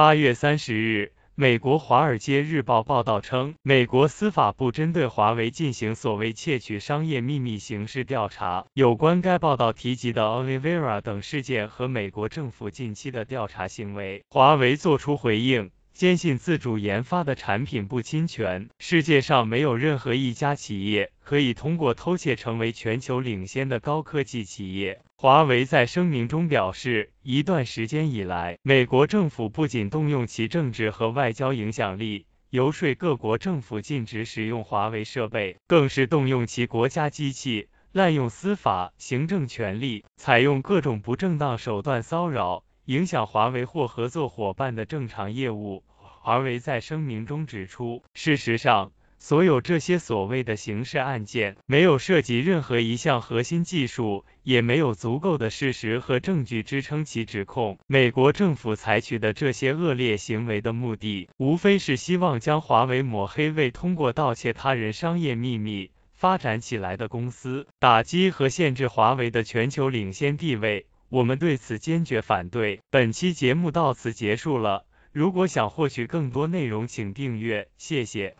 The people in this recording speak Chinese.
八月三十日，美国《华尔街日报》报道称，美国司法部针对华为进行所谓窃取商业秘密刑事调查。有关该报道提及的 Olivera 等事件和美国政府近期的调查行为，华为作出回应。坚信自主研发的产品不侵权。世界上没有任何一家企业可以通过偷窃成为全球领先的高科技企业。华为在声明中表示，一段时间以来，美国政府不仅动用其政治和外交影响力，游说各国政府禁止使用华为设备，更是动用其国家机器，滥用司法、行政权力，采用各种不正当手段骚扰、影响华为或合作伙伴的正常业务。华为在声明中指出，事实上，所有这些所谓的刑事案件，没有涉及任何一项核心技术，也没有足够的事实和证据支撑其指控。美国政府采取的这些恶劣行为的目的，无非是希望将华为抹黑为通过盗窃他人商业秘密发展起来的公司，打击和限制华为的全球领先地位。我们对此坚决反对。本期节目到此结束了。如果想获取更多内容，请订阅，谢谢。